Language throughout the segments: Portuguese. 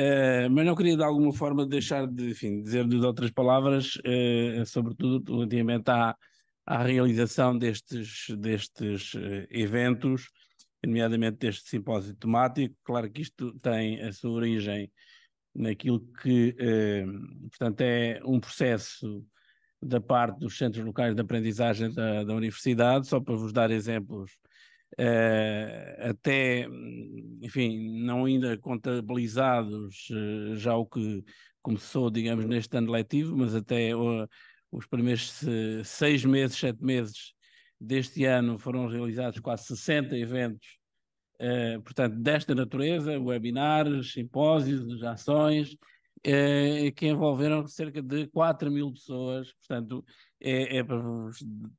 Uh, mas não queria de alguma forma deixar de enfim, dizer de outras palavras, uh, sobretudo relativamente à, à realização destes, destes uh, eventos, nomeadamente deste simpósio temático. Claro que isto tem a sua origem naquilo que, portanto, é um processo da parte dos centros locais de aprendizagem da, da universidade, só para vos dar exemplos Uh, até, hum, enfim, não ainda contabilizados uh, já o que começou, digamos, neste ano letivo, mas até uh, os primeiros seis meses, sete meses deste ano foram realizados quase 60 eventos, eh, portanto, desta natureza, webinars, simpósios, ações, que envolveram cerca de 4 mil pessoas, portanto, é, é para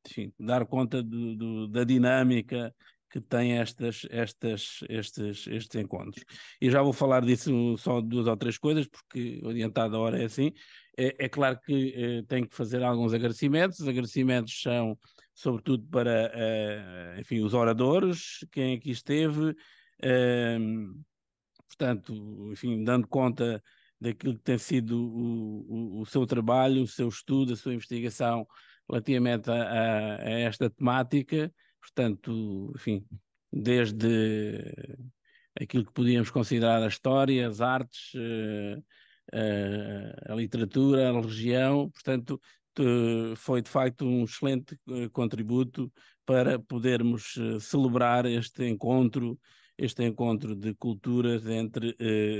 enfim, dar conta do, do, da dinâmica que têm estas, estas, estes, estes encontros. E já vou falar disso só duas ou três coisas, porque orientada a hora é assim. É, é claro que é, tenho que fazer alguns agradecimentos. Os agradecimentos são, sobretudo, para é, enfim, os oradores, quem aqui esteve, ehm, portanto, enfim, dando conta daquilo que tem sido o, o, o, seu trabalho, o seu estudo, a sua investigação relativamente a, a esta temática. Portanto, enfim, desde aquilo que podíamos considerar a história, as artes, eh, eh, a literatura, a religião, portanto, foi de facto um excelente eh, contributo para podermos celebrar este encontro, este encontro de culturas entre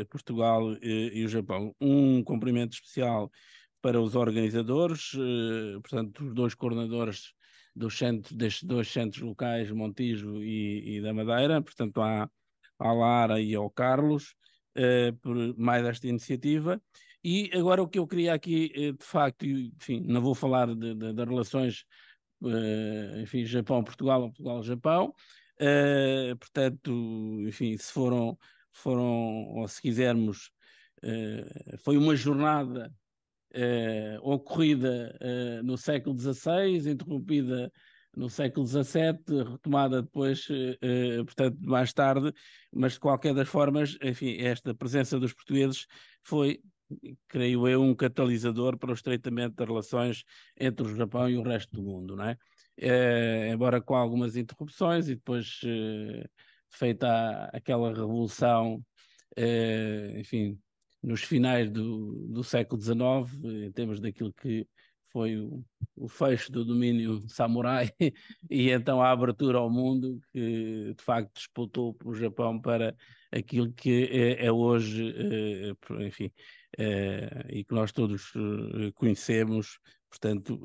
Portugal e o Japão. Um cumprimento especial para os organizadores, portanto, os dois coordenadores dos centros, destes dois centros locais, Montijo e, e da Madeira, portanto à, à Lara e ao Carlos, uh, por mais esta iniciativa. E agora o que eu queria aqui, eh, de facto, enfim, não vou falar de, de, de relações eh, enfim, Japão-Portugal ou Portugal-Japão, portanto, enfim, se foram, foram ou se quisermos, foi uma jornada eh, ocorrida eh, no século XVI, interrompida no século XVII, retomada depois, eh, portanto, mais tarde, mas de qualquer das formas, enfim, esta presença dos portugueses foi, creio eu, um catalisador para o estreitamento das relações entre o Japão e o resto do mundo, não é? embora com algumas interrupções e depois feita aquela revolução, enfim, nos finais do, do século XIX, em termos daquilo que foi o, o fecho do domínio samurai e então a abertura ao mundo que de facto disputou o Japão para aquilo que é, é hoje, eh, enfim, eh, e que nós todos eh, conhecemos, portanto,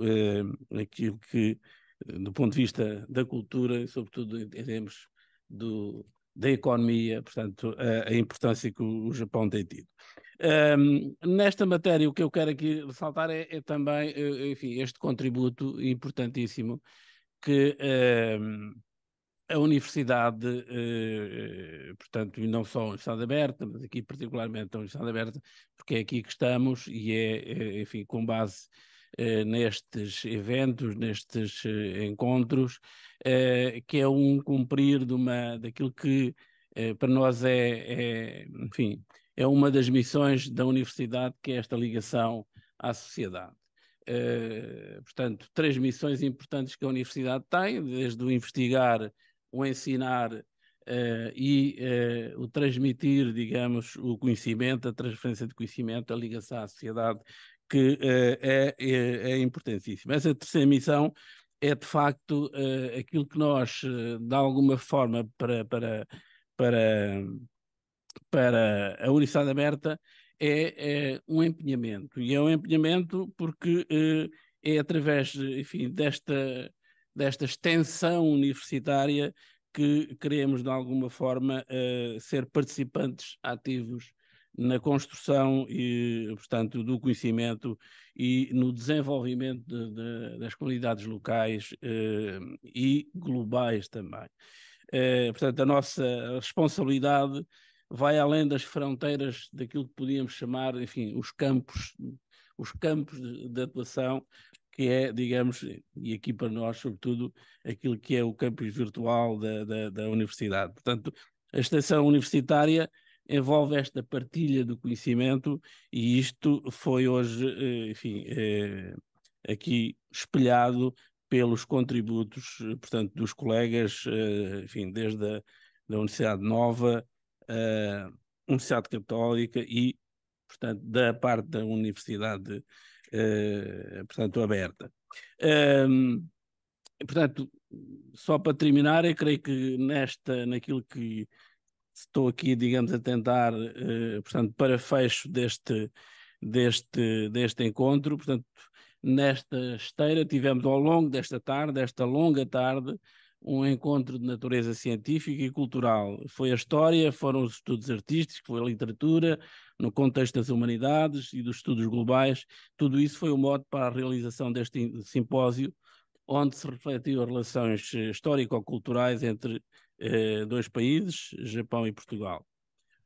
aquilo que do ponto de vista da cultura, sobretudo entendemos do, da economia, portanto, a, a importância que o, o Japão tem tido. Um, nesta matéria, o que eu quero aqui ressaltar é, é também, eh, enfim, este contributo importantíssimo que um, a universidade, uh, portanto, não só a Universidade Aberta, mas aqui particularmente a Universidade Aberta, porque é aqui que estamos e é, eh, enfim, com base uh, nestes eventos, nestes uh, encontros, que é um cumprir de uma, daquilo que para nós é, é enfim, é uma das missões da universidade, que é esta ligação à sociedade. Uh, portanto, três missões importantes que a universidade tem, desde o investigar, o ensinar uh, e uh, o transmitir, digamos, o conhecimento, a transferência de conhecimento, a ligação à sociedade, que é, é, é, importantíssima. Essa terceira missão é, de facto, aquilo que nós, de alguma forma, para, para, para para a Universidade Aberta é, é, um empenhamento. E é um empenhamento porque é, é através enfim, desta, desta extensão universitária que queremos, de alguma forma, uh, ser participantes ativos na construção e, portanto, do conhecimento e no desenvolvimento de, de, das comunidades locais uh, e globais também. Uh, portanto, a nossa responsabilidade vai além das fronteiras daquilo que podíamos chamar, enfim, os campos, os campos de, de atuação, que é, digamos, e aqui para nós, sobretudo, aquilo que é o campus virtual da, da, da universidade. Portanto, a extensão universitária envolve esta partilha do conhecimento e isto foi hoje, eh, enfim, é, aqui espelhado pelos contributos, eh, portanto, dos colegas, enfim, desde a da Universidade Nova, uh, eh, Universidade Católica e, portanto, da parte da Universidade, uh, portanto, aberta. Um, ehm, portanto, só para terminar, eu creio que nesta, naquilo que estou aqui, digamos, a tentar, uh, portanto, para fecho deste, deste, deste encontro, portanto, nesta esteira tivemos ao longo desta tarde, desta longa tarde, um encontro de natureza científica e cultural. Foi a história, foram os estudos artísticos, foi a literatura, no contexto das humanidades e dos estudos globais. Tudo isso foi o mote para a realização deste simpósio, onde se refletiu as relações eh, histórico-culturais entre eh, dois países, Japão e Portugal.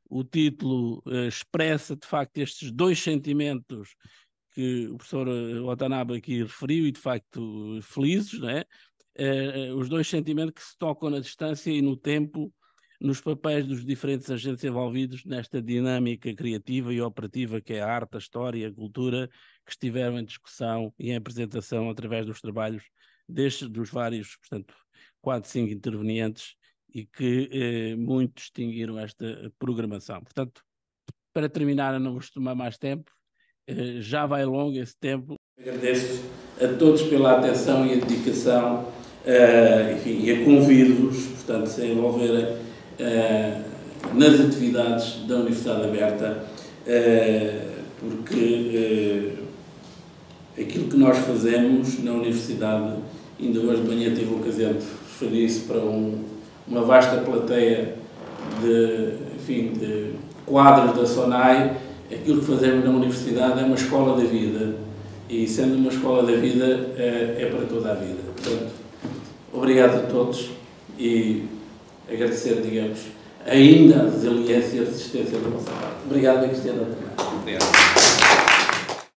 O título eh, expressa, de facto, estes dois sentimentos que o professor eh, Watanabe aqui referiu, e de facto felizes, não é? Eh, eh, os dois sentimentos que se tocam na distância e no tempo, nos papéis dos diferentes agentes envolvidos nesta dinâmica criativa e operativa que é a arte, a história, a cultura, que estiveram em discussão e em apresentação através dos trabalhos destes, dos vários, portanto, quatro, cinco intervenientes e que eh, muito distinguiram esta programação. Portanto, para terminar, não vos tomar mais tempo, eh, já vai longo esse tempo. Agradeço a todos pela atenção e a dedicação eh, enfim, e a convido-vos, portanto, a se envolverem uh, nas atividades da Universidade Aberta, uh, porque aquilo que nós fazemos na Universidade, ainda hoje de manhã tive a ocasião de referir isso para um, uma vasta plateia de, enfim, de quadros da SONAI, aquilo que fazemos na Universidade é uma escola da vida, e sendo uma escola da vida, é para toda a vida. Portanto, Obrigado a todos e agradecer, digamos, ainda a resiliência e a resistência da vossa parte. Obrigado, Cristiana. Obrigado.